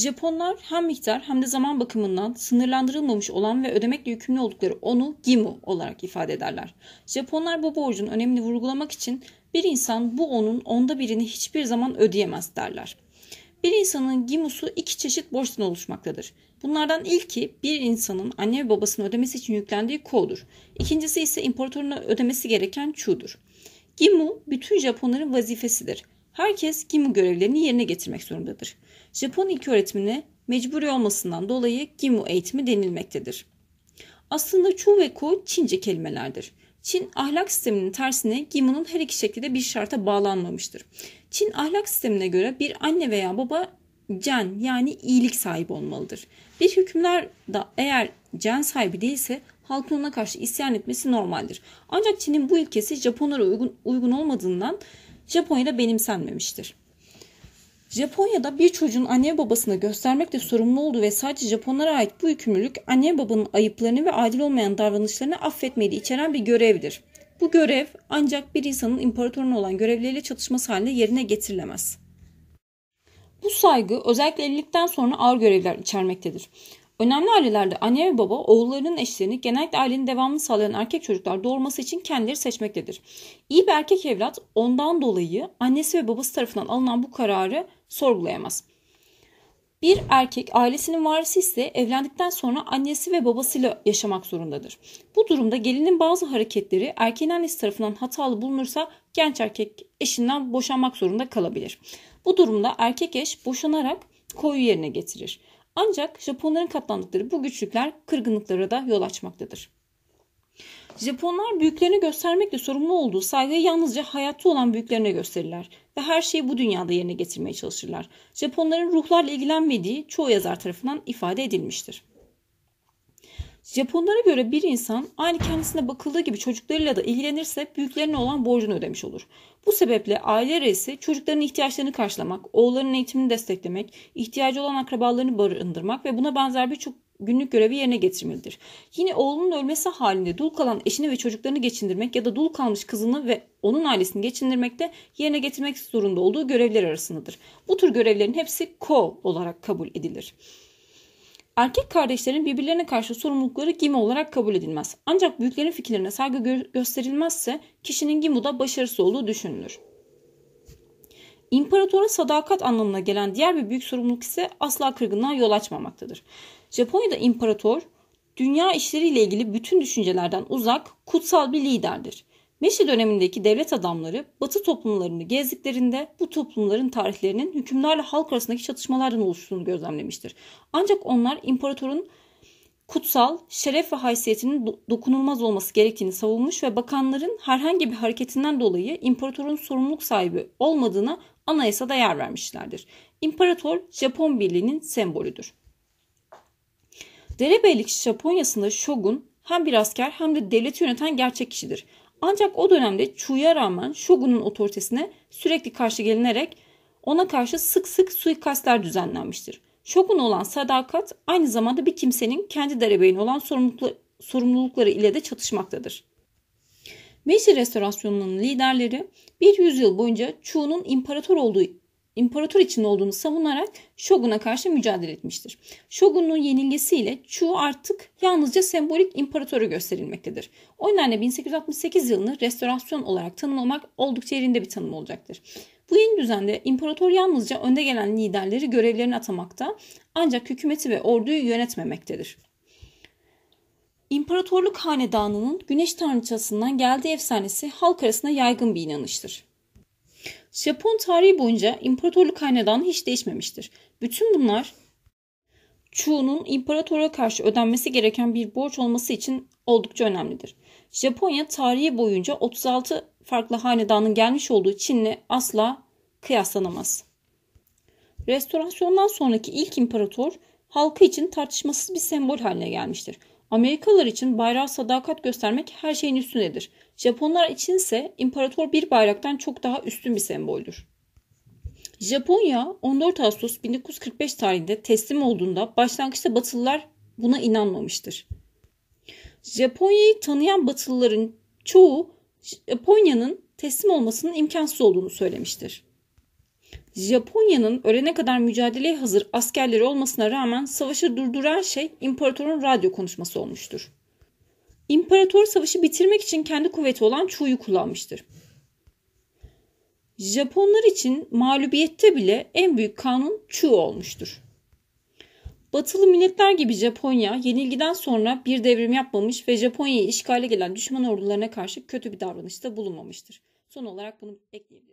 Japonlar hem miktar hem de zaman bakımından sınırlandırılmamış olan ve ödemekle yükümlü oldukları onu gimu olarak ifade ederler. Japonlar bu borcun önemini vurgulamak için bir insan bu onun onda birini hiçbir zaman ödeyemez derler. Bir insanın gimusu iki çeşit borçtan oluşmaktadır. Bunlardan ilki bir insanın anne ve babasının ödemesi için yüklendiği ko'dur. İkincisi ise imparatoruna ödemesi gereken çudur. Gimu bütün Japonların vazifesidir. Herkes GIMO görevlerini yerine getirmek zorundadır. Japon öğretimine mecburi olmasından dolayı gimu eğitimi denilmektedir. Aslında Chu ve Ko Çince kelimelerdir. Çin ahlak sisteminin tersine gimunun her iki şekli de bir şarta bağlanmamıştır. Çin ahlak sistemine göre bir anne veya baba cen yani iyilik sahibi olmalıdır. Bir hükümler da eğer cen sahibi değilse halkın ona karşı isyan etmesi normaldir. Ancak Çin'in bu ilkesi Japonlara uygun, uygun olmadığından Japonya'da benimsenmemiştir. Japonya'da bir çocuğun anne babasına göstermekle sorumlu olduğu ve sadece Japonlara ait bu yükümlülük anne babanın ayıplarını ve adil olmayan davranışlarını affetmeyi içeren bir görevdir. Bu görev ancak bir insanın imparatoruna olan görevleriyle çatışması halinde yerine getirilemez. Bu saygı özellikle evlilikten sonra ağır görevler içermektedir. Önemli ailelerde anne ve baba oğullarının eşlerini genellikle ailenin devamını sağlayan erkek çocuklar doğurması için kendileri seçmektedir. İyi bir erkek evlat ondan dolayı annesi ve babası tarafından alınan bu kararı sorgulayamaz. Bir erkek ailesinin varisi ise evlendikten sonra annesi ve babasıyla yaşamak zorundadır. Bu durumda gelinin bazı hareketleri erkeğin annesi tarafından hatalı bulunursa genç erkek eşinden boşanmak zorunda kalabilir. Bu durumda erkek eş boşanarak koyu yerine getirir. Ancak Japonların katlandıkları bu güçlükler kırgınlıklara da yol açmaktadır. Japonlar büyüklerini göstermekle sorumlu olduğu saygıyı yalnızca hayatta olan büyüklerine gösterirler ve her şeyi bu dünyada yerine getirmeye çalışırlar. Japonların ruhlarla ilgilenmediği çoğu yazar tarafından ifade edilmiştir. Japonlara göre bir insan aynı kendisine bakıldığı gibi çocuklarıyla da ilgilenirse büyüklerine olan borcunu ödemiş olur. Bu sebeple aile reisi çocukların ihtiyaçlarını karşılamak, oğullarının eğitimini desteklemek, ihtiyacı olan akrabalarını barındırmak ve buna benzer birçok günlük görevi yerine getirmelidir. Yine oğlunun ölmesi halinde dul kalan eşini ve çocuklarını geçindirmek ya da dul kalmış kızını ve onun ailesini geçindirmekte yerine getirmek zorunda olduğu görevler arasındadır. Bu tür görevlerin hepsi ko olarak kabul edilir. Erkek kardeşlerin birbirlerine karşı sorumlulukları gimu olarak kabul edilmez. Ancak büyüklerin fikirlerine saygı gö- gösterilmezse kişinin gimuda başarısı olduğu düşünülür. İmparatora sadakat anlamına gelen diğer bir büyük sorumluluk ise asla kırgınlığa yol açmamaktadır. Japonya'da imparator, dünya işleriyle ilgili bütün düşüncelerden uzak, kutsal bir liderdir. Meşe dönemindeki devlet adamları batı toplumlarını gezdiklerinde bu toplumların tarihlerinin hükümlerle halk arasındaki çatışmalardan oluştuğunu gözlemlemiştir. Ancak onlar imparatorun kutsal, şeref ve haysiyetinin dokunulmaz olması gerektiğini savunmuş ve bakanların herhangi bir hareketinden dolayı imparatorun sorumluluk sahibi olmadığına anayasada yer vermişlerdir. İmparator Japon Birliği'nin sembolüdür. Derebeylik Japonya'sında şogun hem bir asker hem de devleti yöneten gerçek kişidir. Ancak o dönemde Chu'ya rağmen Shogun'un otoritesine sürekli karşı gelinerek ona karşı sık sık suikastler düzenlenmiştir. Shogun olan sadakat aynı zamanda bir kimsenin kendi derebeğine olan sorumlulukları ile de çatışmaktadır. Meiji restorasyonunun liderleri bir yüzyıl boyunca Chu'nun imparator olduğu imparator için olduğunu savunarak Shogun'a karşı mücadele etmiştir. Shogun'un yenilgisiyle çoğu artık yalnızca sembolik imparatora gösterilmektedir. O nedenle 1868 yılını restorasyon olarak tanımlamak oldukça yerinde bir tanım olacaktır. Bu yeni düzende imparator yalnızca önde gelen liderleri görevlerini atamakta ancak hükümeti ve orduyu yönetmemektedir. İmparatorluk hanedanının güneş tanrıçasından geldiği efsanesi halk arasında yaygın bir inanıştır. Japon tarihi boyunca imparatorluk hanedanı hiç değişmemiştir. Bütün bunlar Chu'nun imparatora karşı ödenmesi gereken bir borç olması için oldukça önemlidir. Japonya tarihi boyunca 36 farklı hanedanın gelmiş olduğu Çin'le asla kıyaslanamaz. Restorasyondan sonraki ilk imparator halkı için tartışmasız bir sembol haline gelmiştir. Amerikalılar için bayrağa sadakat göstermek her şeyin üstünedir. Japonlar içinse imparator bir bayraktan çok daha üstün bir semboldür. Japonya 14 Ağustos 1945 tarihinde teslim olduğunda başlangıçta Batılılar buna inanmamıştır. Japonya'yı tanıyan Batılıların çoğu Japonya'nın teslim olmasının imkansız olduğunu söylemiştir. Japonya'nın ölene kadar mücadeleye hazır askerleri olmasına rağmen savaşı durduran şey imparatorun radyo konuşması olmuştur. İmparator savaşı bitirmek için kendi kuvveti olan Chu'yu kullanmıştır. Japonlar için mağlubiyette bile en büyük kanun Chu olmuştur. Batılı milletler gibi Japonya yenilgiden sonra bir devrim yapmamış ve Japonya'yı işgale gelen düşman ordularına karşı kötü bir davranışta bulunmamıştır. Son olarak bunu ekleyebiliriz.